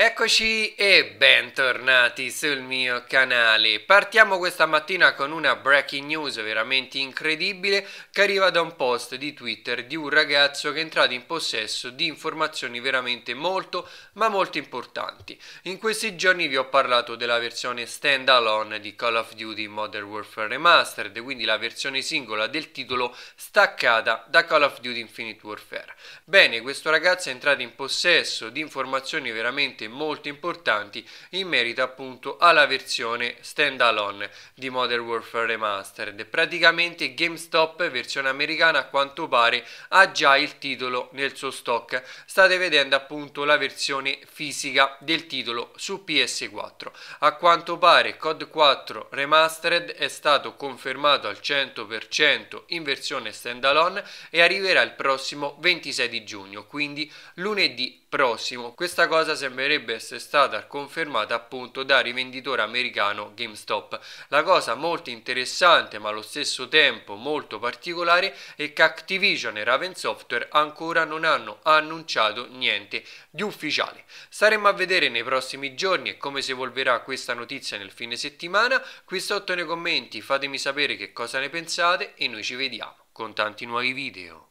Eccoci e bentornati sul mio canale. Partiamo questa mattina con una breaking news veramente incredibile che arriva da un post di Twitter di un ragazzo che è entrato in possesso di informazioni veramente molto ma molto importanti. In questi giorni vi ho parlato della versione standalone di Call of Duty Modern Warfare Remastered, quindi la versione singola del titolo staccata da Call of Duty Infinite Warfare. Bene, questo ragazzo è entrato in possesso di informazioni veramente molto importanti in merito appunto alla versione standalone di Modern Warfare Remastered. Praticamente GameStop versione americana a quanto pare ha già il titolo nel suo stock. State vedendo appunto la versione fisica del titolo su PS4. A quanto pare COD 4 Remastered è stato confermato al 100% in versione standalone e arriverà il prossimo 26 di giugno, quindi lunedì prossimo. Questa cosa sembrerebbe potrebbe essere stata confermata appunto da rivenditore americano GameStop. La cosa molto interessante ma allo stesso tempo molto particolare è che Activision e Raven Software ancora non hanno annunciato niente di ufficiale. Staremo a vedere nei prossimi giorni e come si evolverà questa notizia nel fine settimana. Qui sotto nei commenti fatemi sapere che cosa ne pensate e noi ci vediamo con tanti nuovi video.